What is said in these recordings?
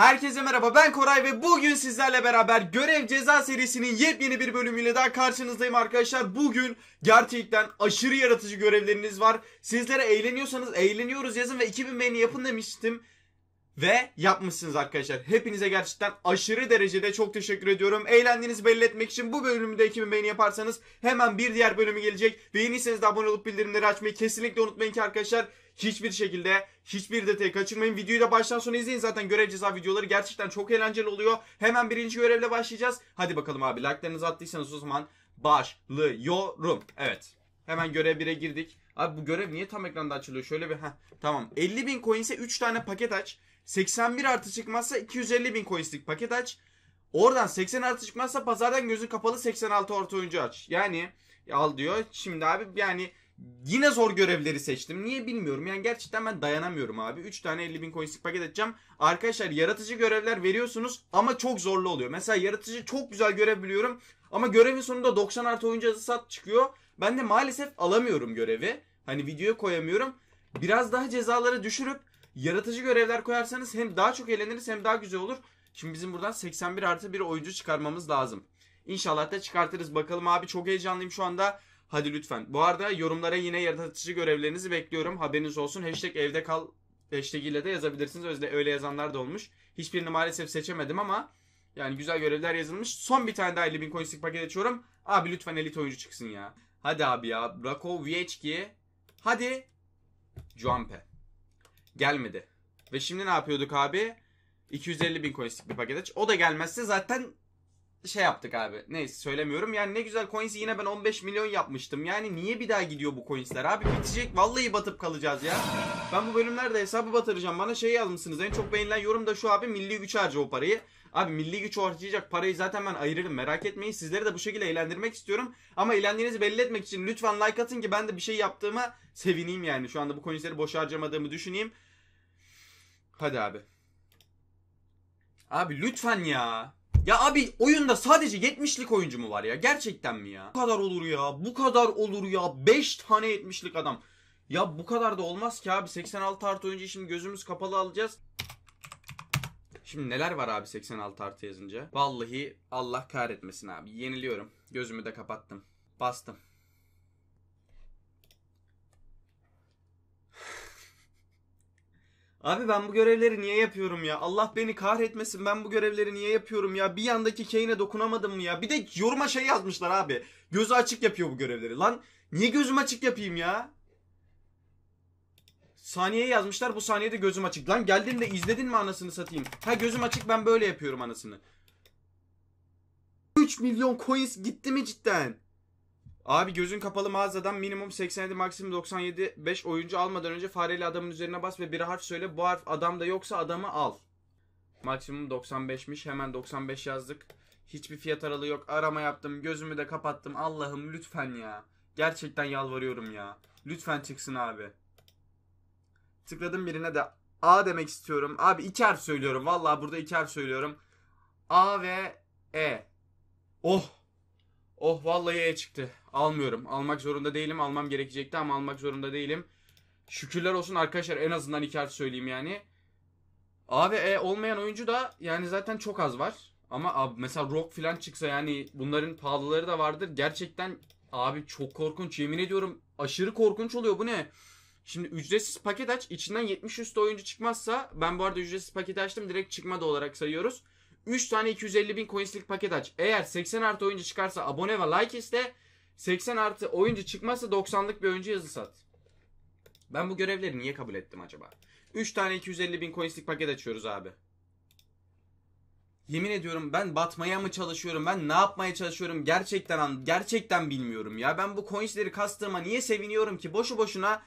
Herkese merhaba ben Koray ve bugün sizlerle beraber Görev Ceza serisinin yepyeni bir bölümüyle daha karşınızdayım arkadaşlar. Bugün gerçekten aşırı yaratıcı görevleriniz var. Sizlere eğleniyorsanız eğleniyoruz yazın ve 2000 beğeni yapın demiştim. Ve yapmışsınız arkadaşlar. Hepinize gerçekten aşırı derecede çok teşekkür ediyorum. Eğlendiğinizi belli etmek için bu bölümde 2000 beğeni yaparsanız hemen bir diğer bölümü gelecek. ve Beğenirseniz de abone olup bildirimleri açmayı kesinlikle unutmayın ki arkadaşlar. Hiçbir şekilde hiçbir detayı kaçırmayın. Videoyu da baştan sona izleyin. Zaten görev ceza videoları gerçekten çok eğlenceli oluyor. Hemen birinci görevle başlayacağız. Hadi bakalım abi like'larınızı attıysanız o zaman başlıyorum. Evet. Hemen görev 1'e girdik. Abi bu görev niye tam ekranda açılıyor? Şöyle bir ha tamam. 50 bin coins'e 3 tane paket aç. 81 artı çıkmazsa 250 bin coins'lik paket aç. Oradan 80 artı çıkmazsa pazardan gözün kapalı 86 orta oyuncu aç. Yani al diyor. Şimdi abi yani Yine zor görevleri seçtim. Niye bilmiyorum. Yani gerçekten ben dayanamıyorum abi. 3 tane 50 bin coin paket edeceğim. Arkadaşlar yaratıcı görevler veriyorsunuz ama çok zorlu oluyor. Mesela yaratıcı çok güzel görev biliyorum. Ama görevin sonunda 90 artı oyuncu azı sat çıkıyor. Ben de maalesef alamıyorum görevi. Hani videoya koyamıyorum. Biraz daha cezaları düşürüp yaratıcı görevler koyarsanız hem daha çok eğleniriz hem daha güzel olur. Şimdi bizim buradan 81 artı bir oyuncu çıkarmamız lazım. İnşallah da çıkartırız. Bakalım abi çok heyecanlıyım şu anda. Hadi lütfen. Bu arada yorumlara yine yaratıcı görevlerinizi bekliyorum. Haberiniz olsun. Hashtag evde kal hashtag ile de yazabilirsiniz. Özde öyle yazanlar da olmuş. Hiçbirini maalesef seçemedim ama yani güzel görevler yazılmış. Son bir tane daha 50 bin coinslik paket açıyorum. Abi lütfen elit oyuncu çıksın ya. Hadi abi ya. Brako VHG. Hadi. Juanpe. Gelmedi. Ve şimdi ne yapıyorduk abi? 250 bin coinslik bir paket aç. O da gelmezse zaten şey yaptık abi. Neyse söylemiyorum. Yani ne güzel coins'i yine ben 15 milyon yapmıştım. Yani niye bir daha gidiyor bu coins'ler abi? Bitecek. Vallahi batıp kalacağız ya. Ben bu bölümlerde hesabı batıracağım. Bana şey yazmışsınız. En çok beğenilen yorum da şu abi. Milli güç harca o parayı. Abi milli güç harcayacak parayı zaten ben ayırırım. Merak etmeyin. Sizleri de bu şekilde eğlendirmek istiyorum. Ama eğlendiğinizi belli etmek için lütfen like atın ki ben de bir şey yaptığıma sevineyim yani. Şu anda bu coins'leri boş harcamadığımı düşüneyim. Hadi abi. Abi lütfen ya. Ya abi oyunda sadece 70'lik oyuncu mu var ya? Gerçekten mi ya? Bu kadar olur ya. Bu kadar olur ya. 5 tane 70'lik adam. Ya bu kadar da olmaz ki abi. 86 artı oyuncu şimdi gözümüz kapalı alacağız. Şimdi neler var abi 86 artı yazınca? Vallahi Allah kahretmesin abi. Yeniliyorum. Gözümü de kapattım. Bastım. Abi ben bu görevleri niye yapıyorum ya? Allah beni kahretmesin ben bu görevleri niye yapıyorum ya? Bir yandaki Kane'e dokunamadım mı ya? Bir de yoruma şey yazmışlar abi. Gözü açık yapıyor bu görevleri. Lan niye gözüm açık yapayım ya? Saniye yazmışlar bu saniyede gözüm açık. Lan geldin de izledin mi anasını satayım? Ha gözüm açık ben böyle yapıyorum anasını. 3 milyon coins gitti mi cidden? Abi gözün kapalı mağazadan minimum 87 maksimum 97 5 oyuncu almadan önce fareli adamın üzerine bas ve bir harf söyle. Bu harf adamda yoksa adamı al. Maksimum 95'miş. Hemen 95 yazdık. Hiçbir fiyat aralığı yok. Arama yaptım. Gözümü de kapattım. Allah'ım lütfen ya. Gerçekten yalvarıyorum ya. Lütfen çıksın abi. Tıkladım birine de A demek istiyorum. Abi iki harf söylüyorum. Vallahi burada iki harf söylüyorum. A ve E. Oh Oh vallahi E çıktı. Almıyorum. Almak zorunda değilim. Almam gerekecekti ama almak zorunda değilim. Şükürler olsun arkadaşlar en azından iki harf söyleyeyim yani. A ve E olmayan oyuncu da yani zaten çok az var. Ama abi mesela Rock falan çıksa yani bunların pahalıları da vardır. Gerçekten abi çok korkunç yemin ediyorum aşırı korkunç oluyor bu ne? Şimdi ücretsiz paket aç içinden 70 üstü oyuncu çıkmazsa ben bu arada ücretsiz paketi açtım direkt çıkmadı olarak sayıyoruz. 3 tane 250 bin coinslik paket aç. Eğer 80 artı oyuncu çıkarsa abone ve like iste. 80 artı oyuncu çıkmazsa 90'lık bir oyuncu yazı sat. Ben bu görevleri niye kabul ettim acaba? 3 tane 250 bin coinslik paket açıyoruz abi. Yemin ediyorum ben batmaya mı çalışıyorum? Ben ne yapmaya çalışıyorum? Gerçekten gerçekten bilmiyorum ya. Ben bu coinsleri kastırma niye seviniyorum ki? Boşu boşuna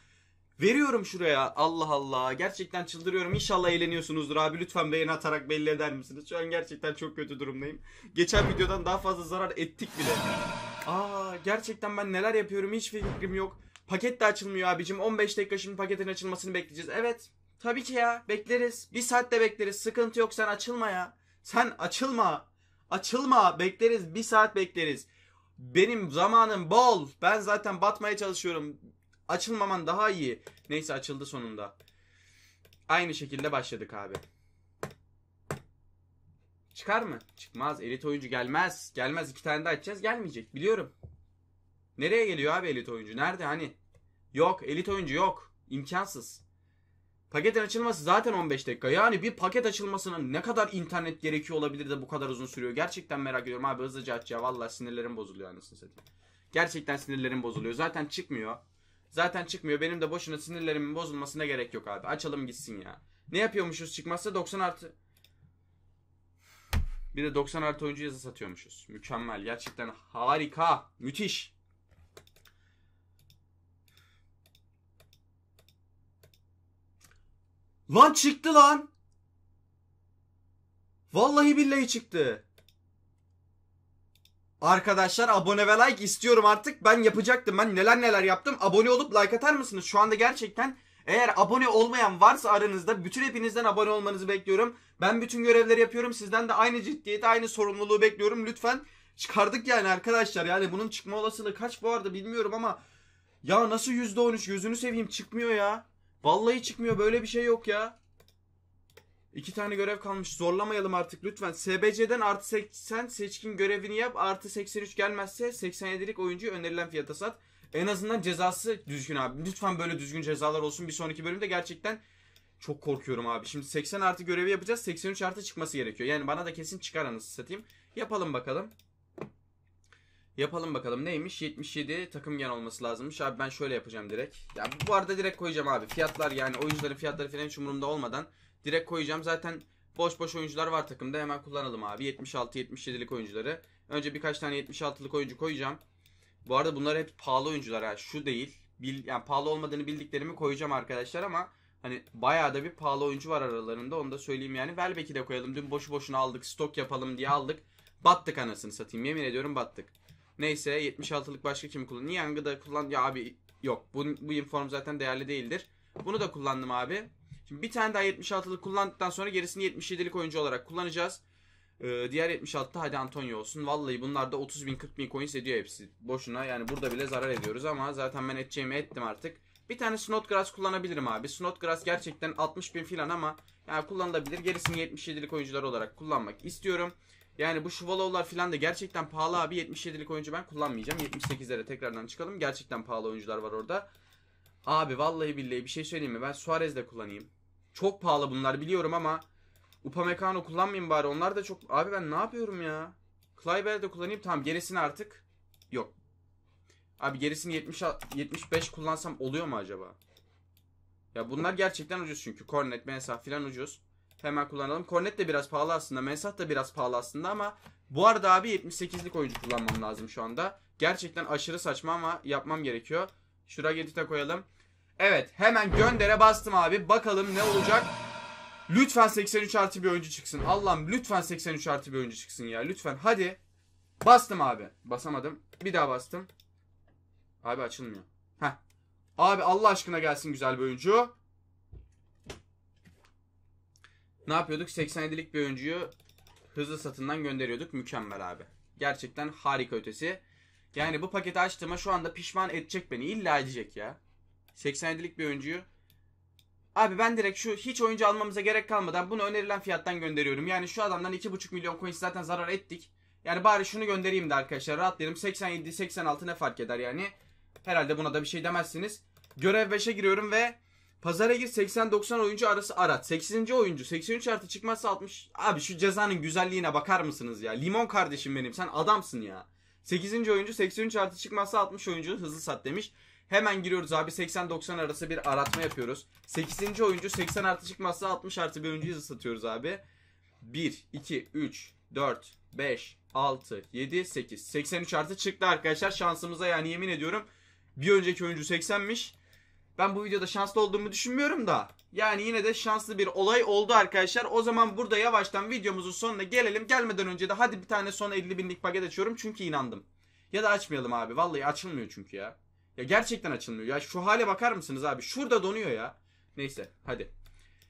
Veriyorum şuraya. Allah Allah. Gerçekten çıldırıyorum. inşallah eğleniyorsunuzdur abi. Lütfen beğeni atarak belli eder misiniz? Şu an gerçekten çok kötü durumdayım. Geçen videodan daha fazla zarar ettik bile. Aa gerçekten ben neler yapıyorum hiç fikrim yok. Paket de açılmıyor abicim. 15 dakika şimdi paketin açılmasını bekleyeceğiz. Evet. Tabii ki ya. Bekleriz. Bir saatte bekleriz. Sıkıntı yok. Sen açılma ya. Sen açılma. Açılma. Bekleriz. Bir saat bekleriz. Benim zamanım bol. Ben zaten batmaya çalışıyorum. Açılmaman daha iyi. Neyse açıldı sonunda. Aynı şekilde başladık abi. Çıkar mı? Çıkmaz. Elit oyuncu gelmez. Gelmez. İki tane daha açacağız. Gelmeyecek. Biliyorum. Nereye geliyor abi elit oyuncu? Nerede hani? Yok. Elit oyuncu yok. İmkansız. Paketin açılması zaten 15 dakika. Yani bir paket açılmasına ne kadar internet gerekiyor olabilir de bu kadar uzun sürüyor. Gerçekten merak ediyorum abi hızlıca aç Valla sinirlerim bozuluyor anasını satayım. Gerçekten sinirlerim bozuluyor. Zaten çıkmıyor. Zaten çıkmıyor. Benim de boşuna sinirlerimin bozulmasına gerek yok abi. Açalım gitsin ya. Ne yapıyormuşuz çıkmazsa 90 artı. Bir de 90 artı oyuncu yazı satıyormuşuz. Mükemmel. Gerçekten harika. Müthiş. Lan çıktı lan. Vallahi billahi çıktı. Arkadaşlar abone ve like istiyorum artık. Ben yapacaktım. Ben neler neler yaptım. Abone olup like atar mısınız? Şu anda gerçekten eğer abone olmayan varsa aranızda bütün hepinizden abone olmanızı bekliyorum. Ben bütün görevleri yapıyorum. Sizden de aynı ciddiyeti, aynı sorumluluğu bekliyorum. Lütfen çıkardık yani arkadaşlar. Yani bunun çıkma olasılığı kaç bu arada bilmiyorum ama ya nasıl %13 gözünü seveyim çıkmıyor ya. Vallahi çıkmıyor. Böyle bir şey yok ya. İki tane görev kalmış. Zorlamayalım artık lütfen. SBC'den artı 80 seçkin görevini yap. Artı 83 gelmezse 87'lik oyuncuyu önerilen fiyata sat. En azından cezası düzgün abi. Lütfen böyle düzgün cezalar olsun. Bir sonraki bölümde gerçekten çok korkuyorum abi. Şimdi 80 artı görevi yapacağız. 83 artı çıkması gerekiyor. Yani bana da kesin çıkar anasını satayım. Yapalım bakalım. Yapalım bakalım neymiş 77 takım gen olması lazımmış abi ben şöyle yapacağım direkt. Ya bu arada direkt koyacağım abi fiyatlar yani oyuncuların fiyatları falan hiç umurumda olmadan direkt koyacağım. Zaten boş boş oyuncular var takımda hemen kullanalım abi 76-77'lik oyuncuları. Önce birkaç tane 76'lık oyuncu koyacağım. Bu arada bunlar hep pahalı oyuncular ha şu değil. Bil, yani pahalı olmadığını bildiklerimi koyacağım arkadaşlar ama hani bayağı da bir pahalı oyuncu var aralarında onu da söyleyeyim yani. Welbeck'i de koyalım dün boşu boşuna aldık stok yapalım diye aldık. Battık anasını satayım yemin ediyorum battık. Neyse 76'lık başka kim kullandı? Niang'ı da kullan. Ya abi yok. Bu, bu inform zaten değerli değildir. Bunu da kullandım abi. Şimdi bir tane daha 76'lık kullandıktan sonra gerisini 77'lik oyuncu olarak kullanacağız. Ee, diğer 76'da hadi Antonio olsun. Vallahi bunlar da 30 bin 40 bin coins ediyor hepsi. Boşuna yani burada bile zarar ediyoruz ama zaten ben edeceğimi ettim artık. Bir tane Snodgrass kullanabilirim abi. Snodgrass gerçekten 60 bin filan ama yani kullanılabilir. Gerisini 77'lik oyuncular olarak kullanmak istiyorum. Yani bu Şuvalovlar falan da gerçekten pahalı abi. 77'lik oyuncu ben kullanmayacağım. 78'lere tekrardan çıkalım. Gerçekten pahalı oyuncular var orada. Abi vallahi billahi bir şey söyleyeyim mi? Ben Suarez de kullanayım. Çok pahalı bunlar biliyorum ama Upamecano kullanmayayım bari. Onlar da çok... Abi ben ne yapıyorum ya? Kleiber'i de kullanayım. Tamam gerisini artık yok. Abi gerisini 70 75 kullansam oluyor mu acaba? Ya bunlar gerçekten ucuz çünkü. Cornet Mensah filan ucuz. Hemen kullanalım. Kornet de biraz pahalı aslında. Mensah da biraz pahalı aslında ama bu arada abi 78'lik oyuncu kullanmam lazım şu anda. Gerçekten aşırı saçma ama yapmam gerekiyor. Şuraya Gedit'e koyalım. Evet hemen göndere bastım abi. Bakalım ne olacak. Lütfen 83 artı bir oyuncu çıksın. Allah'ım lütfen 83 artı bir oyuncu çıksın ya. Lütfen hadi. Bastım abi. Basamadım. Bir daha bastım. Abi açılmıyor. Heh. Abi Allah aşkına gelsin güzel bir oyuncu. Ne yapıyorduk? 87'lik bir oyuncuyu hızlı satından gönderiyorduk. Mükemmel abi. Gerçekten harika ötesi. Yani bu paketi açtığıma şu anda pişman edecek beni. İlla edecek ya. 87'lik bir oyuncuyu. Abi ben direkt şu hiç oyuncu almamıza gerek kalmadan bunu önerilen fiyattan gönderiyorum. Yani şu adamdan 2,5 milyon coin zaten zarar ettik. Yani bari şunu göndereyim de arkadaşlar rahatlayalım. 87, 86 ne fark eder yani. Herhalde buna da bir şey demezsiniz. Görev 5'e giriyorum ve Pazara gir 80-90 oyuncu arası arat. 8. oyuncu 83 artı çıkmazsa 60. Abi şu cezanın güzelliğine bakar mısınız ya? Limon kardeşim benim sen adamsın ya. 8. oyuncu 83 artı çıkmazsa 60 oyuncu hızlı sat demiş. Hemen giriyoruz abi 80-90 arası bir aratma yapıyoruz. 8. oyuncu 80 artı çıkmazsa 60 artı bir oyuncuyu hızlı satıyoruz abi. 1, 2, 3, 4, 5, 6, 7, 8. 83 artı çıktı arkadaşlar şansımıza yani yemin ediyorum. Bir önceki oyuncu 80'miş. Ben bu videoda şanslı olduğumu düşünmüyorum da. Yani yine de şanslı bir olay oldu arkadaşlar. O zaman burada yavaştan videomuzun sonuna gelelim. Gelmeden önce de hadi bir tane son 50 binlik paket açıyorum çünkü inandım. Ya da açmayalım abi. Vallahi açılmıyor çünkü ya. Ya gerçekten açılmıyor. Ya şu hale bakar mısınız abi? Şurada donuyor ya. Neyse hadi.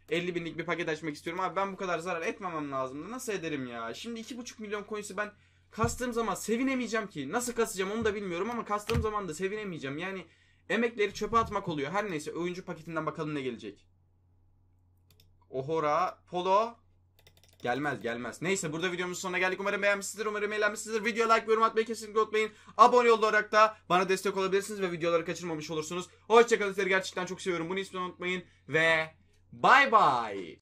50 binlik bir paket açmak istiyorum. Abi ben bu kadar zarar etmemem lazımdı. Nasıl ederim ya? Şimdi 2,5 milyon coins'i ben kastığım zaman sevinemeyeceğim ki. Nasıl kasacağım onu da bilmiyorum ama kastığım zaman da sevinemeyeceğim. Yani Emekleri çöpe atmak oluyor. Her neyse oyuncu paketinden bakalım ne gelecek. Ohora, Polo. Gelmez gelmez. Neyse burada videomuzun sonuna geldik. Umarım beğenmişsinizdir. Umarım eğlenmişsinizdir. Video like ve yorum atmayı kesinlikle unutmayın. Abone olarak da bana destek olabilirsiniz ve videoları kaçırmamış olursunuz. Hoşçakalın. Sizleri gerçekten çok seviyorum. Bunu hiç unutmayın ve bye bye.